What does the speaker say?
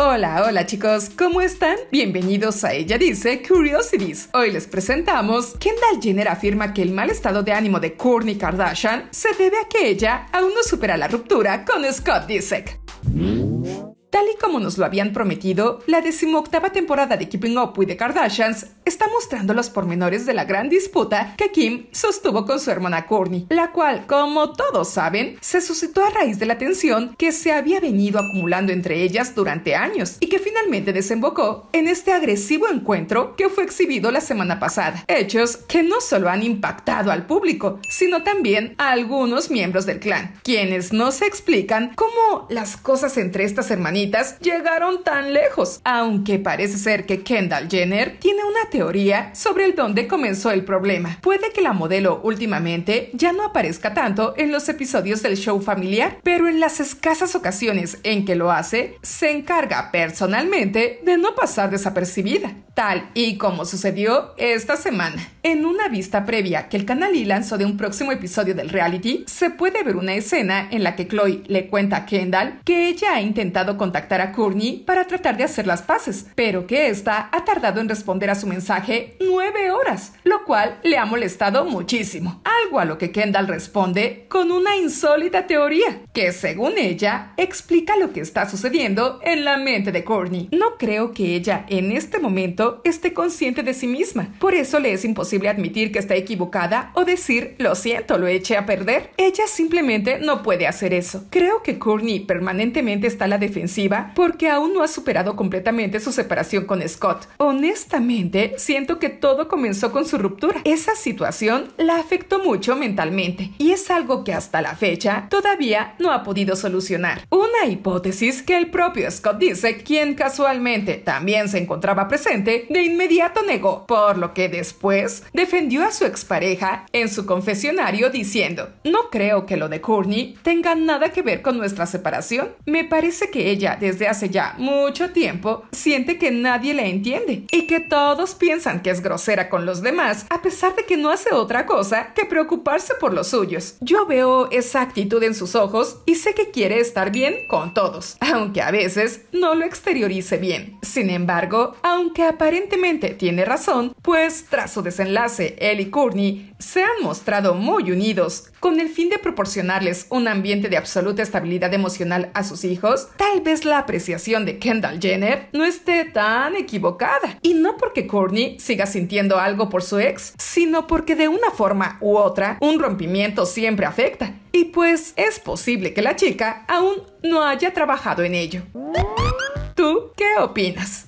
Hola, hola chicos, ¿cómo están? Bienvenidos a Ella Dice Curiosities. Hoy les presentamos, Kendall Jenner afirma que el mal estado de ánimo de Kourtney Kardashian se debe a que ella aún no supera la ruptura con Scott Disick. Tal y como nos lo habían prometido, la decimoctava temporada de Keeping Up with the Kardashians está mostrando los pormenores de la gran disputa que Kim sostuvo con su hermana Courtney, la cual, como todos saben, se suscitó a raíz de la tensión que se había venido acumulando entre ellas durante años y que finalmente desembocó en este agresivo encuentro que fue exhibido la semana pasada. Hechos que no solo han impactado al público, sino también a algunos miembros del clan, quienes no se explican cómo las cosas entre estas hermanitas llegaron tan lejos, aunque parece ser que Kendall Jenner tiene una teoría sobre el dónde comenzó el problema. Puede que la modelo últimamente ya no aparezca tanto en los episodios del show familiar, pero en las escasas ocasiones en que lo hace, se encarga personalmente de no pasar desapercibida, tal y como sucedió esta semana. En una vista previa que el canal y lanzó de un próximo episodio del reality, se puede ver una escena en la que Chloe le cuenta a Kendall que ella ha intentado contactar contactar a Courtney para tratar de hacer las paces, pero que ésta ha tardado en responder a su mensaje nueve horas, lo cual le ha molestado muchísimo. Algo a lo que Kendall responde con una insólita teoría, que según ella explica lo que está sucediendo en la mente de Courtney. No creo que ella en este momento esté consciente de sí misma, por eso le es imposible admitir que está equivocada o decir, lo siento, lo eché a perder. Ella simplemente no puede hacer eso. Creo que Courtney permanentemente está a la defensiva porque aún no ha superado completamente su separación con Scott. Honestamente, siento que todo comenzó con su ruptura esa situación la afectó mucho mentalmente y es algo que hasta la fecha todavía no ha podido solucionar hipótesis que el propio Scott dice, quien casualmente también se encontraba presente, de inmediato negó, por lo que después defendió a su expareja en su confesionario diciendo, no creo que lo de Courtney tenga nada que ver con nuestra separación. Me parece que ella desde hace ya mucho tiempo siente que nadie la entiende y que todos piensan que es grosera con los demás a pesar de que no hace otra cosa que preocuparse por los suyos. Yo veo esa actitud en sus ojos y sé que quiere estar bien con todos, aunque a veces no lo exteriorice bien. Sin embargo, aunque aparentemente tiene razón, pues tras su desenlace, Ellie Courtney se han mostrado muy unidos con el fin de proporcionarles un ambiente de absoluta estabilidad emocional a sus hijos, tal vez la apreciación de Kendall Jenner no esté tan equivocada. Y no porque Courtney siga sintiendo algo por su ex, sino porque de una forma u otra un rompimiento siempre afecta. Y pues es posible que la chica aún no haya trabajado en ello. ¿Tú qué opinas?